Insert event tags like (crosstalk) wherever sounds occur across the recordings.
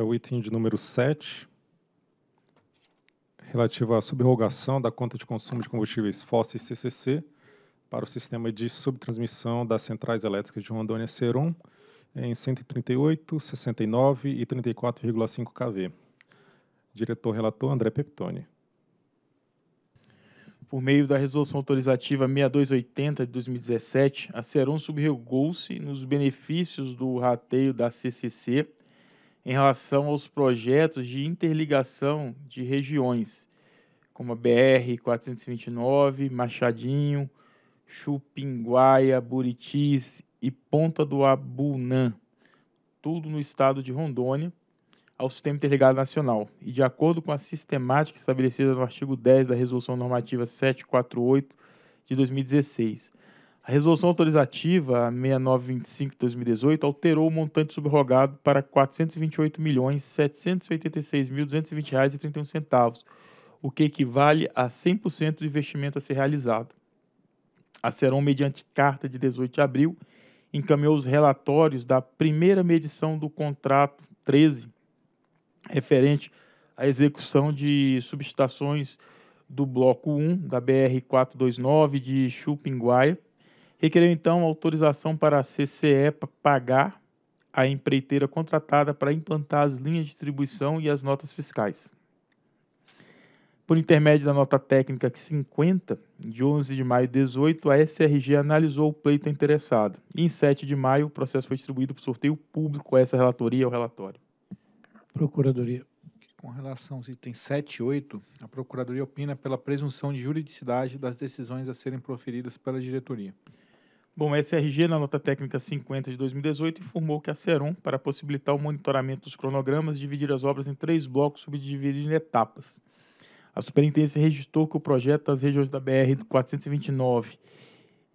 é o item de número 7, relativo à subrogação da conta de consumo de combustíveis fósseis CCC para o sistema de subtransmissão das centrais elétricas de Rondônia Seron em 138, 69 e 34,5 kV. Diretor relator André Peptoni. Por meio da resolução autorizativa 6280 de 2017, a Seron subrogou-se nos benefícios do rateio da CCC em relação aos projetos de interligação de regiões, como a BR-429, Machadinho, Chupinguaia, Buritis e Ponta do Abunã, tudo no estado de Rondônia, ao Sistema Interligado Nacional. E de acordo com a sistemática estabelecida no artigo 10 da Resolução Normativa 748 de 2016, a resolução autorizativa 6925 2018 alterou o montante subrogado para R$ 428.786.220,31, o que equivale a 100% do investimento a ser realizado. A Seron, mediante carta de 18 de abril, encaminhou os relatórios da primeira medição do contrato 13, referente à execução de subestações do bloco 1 da BR 429 de Chupinguaia requereu então autorização para a CCE pagar a empreiteira contratada para implantar as linhas de distribuição e as notas fiscais. Por intermédio da nota técnica 50, de 11 de maio de 18, a SRG analisou o pleito interessado. E em 7 de maio, o processo foi distribuído para sorteio público a essa relatoria ao é relatório. Procuradoria. Com relação aos itens 7 e 8, a Procuradoria opina pela presunção de juridicidade das decisões a serem proferidas pela diretoria. Bom, a SRG, na nota técnica 50 de 2018, informou que a Seron, para possibilitar o monitoramento dos cronogramas, dividir as obras em três blocos subdivididos em etapas. A superintendência registrou que o projeto das regiões da BR-429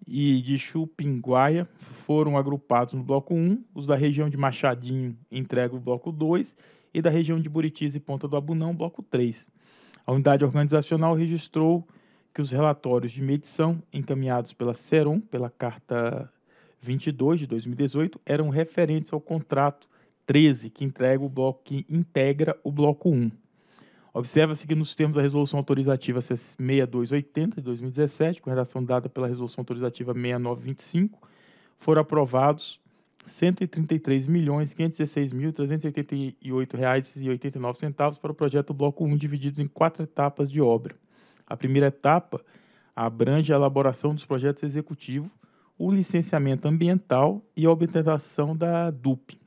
e de Chupinguaia foram agrupados no bloco 1, os da região de Machadinho entregam o bloco 2 e da região de Buritis e Ponta do Abunão, bloco 3. A unidade organizacional registrou que os relatórios de medição encaminhados pela Seron, pela Carta 22 de 2018, eram referentes ao contrato 13, que, entrega o bloco, que integra o bloco 1. Observa-se que nos termos da Resolução Autorizativa 6280 de 2017, com redação dada pela Resolução Autorizativa 6925, foram aprovados R$ 133.516.388,89 para o projeto Bloco 1, divididos em quatro etapas de obra. A primeira etapa abrange a elaboração dos projetos executivos, o licenciamento ambiental e a obtenção da DUP.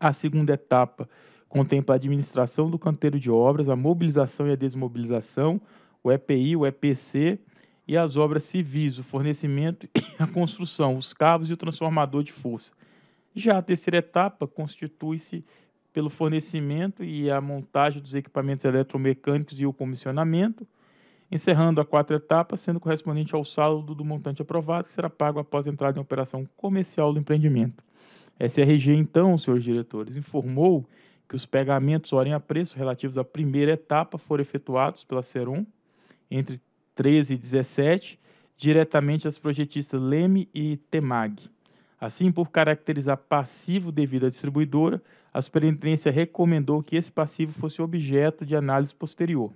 A segunda etapa contempla a administração do canteiro de obras, a mobilização e a desmobilização, o EPI, o EPC e as obras civis, o fornecimento e a construção, os cabos e o transformador de força. Já a terceira etapa constitui-se pelo fornecimento e a montagem dos equipamentos eletromecânicos e o comissionamento, encerrando a quatro etapas, sendo correspondente ao saldo do montante aprovado, que será pago após a entrada em operação comercial do empreendimento. SRG, então, senhores diretores, informou que os pagamentos orem a preço relativos à primeira etapa foram efetuados pela Serum entre 13 e 17, diretamente às projetistas Leme e Temag. Assim, por caracterizar passivo devido à distribuidora, a superintendência recomendou que esse passivo fosse objeto de análise posterior.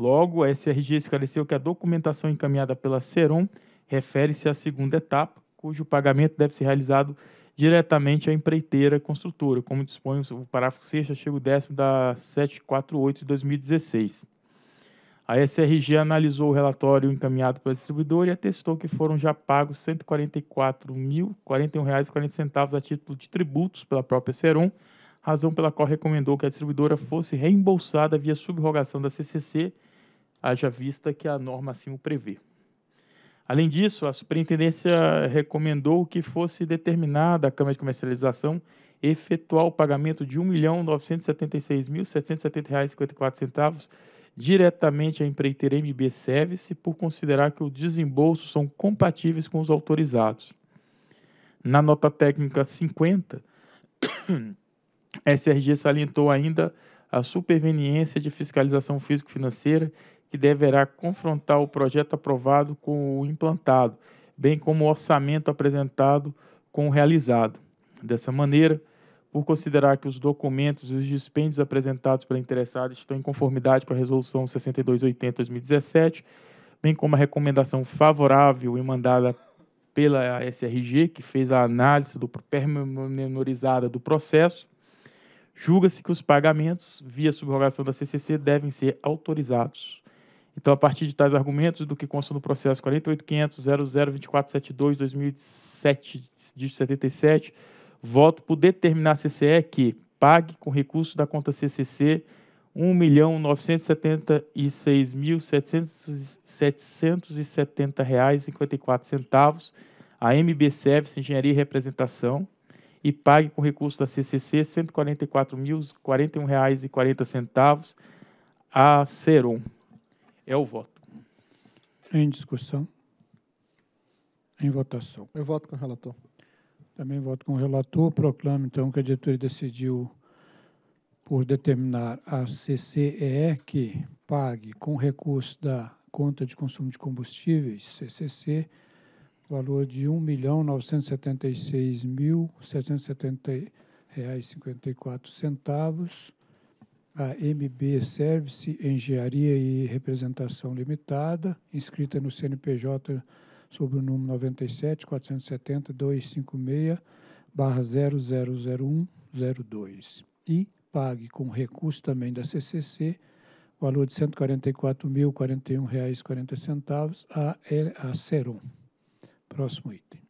Logo, a SRG esclareceu que a documentação encaminhada pela Seron refere-se à segunda etapa, cujo pagamento deve ser realizado diretamente à empreiteira construtora, como dispõe o parágrafo 6, artigo 10 da 748 de 2016. A SRG analisou o relatório encaminhado pela distribuidora e atestou que foram já pagos R$ 144.041,40 a título de tributos pela própria Seron, razão pela qual recomendou que a distribuidora fosse reembolsada via subrogação da CCC haja vista que a norma assim o prevê. Além disso, a superintendência recomendou que fosse determinada a Câmara de Comercialização efetuar o pagamento de R$ 1.976.770,54 diretamente à empreiteira MB Service por considerar que os desembolsos são compatíveis com os autorizados. Na nota técnica 50, (coughs) SRG salientou ainda a superveniência de fiscalização físico-financeira que deverá confrontar o projeto aprovado com o implantado, bem como o orçamento apresentado com o realizado. Dessa maneira, por considerar que os documentos e os dispêndios apresentados pela interessada estão em conformidade com a Resolução 6280-2017, bem como a recomendação favorável mandada pela SRG, que fez a análise do pormenorizada do processo, julga-se que os pagamentos via subrogação da CCC devem ser autorizados então, a partir de tais argumentos do que consta no processo 48500002472 77, voto por determinar a CCE que pague com recurso da conta CCC R$ reais centavos a MB Service Engenharia e Representação e pague com recurso da CCC R$ 144.041,40 a Ceron é o voto. Em discussão? Em votação. Eu voto com o relator. Também voto com o relator. Proclamo, então, que a diretoria decidiu por determinar a CCEE que pague com recurso da conta de consumo de combustíveis, CCC, valor de R$ 1.976.770,54 a MB Service Engenharia e Representação Limitada, inscrita no CNPJ sob o número 97 470 256 barra 000102 e pague com recurso também da CCC valor de R$ 144.041,40 a, a Seron. Próximo item.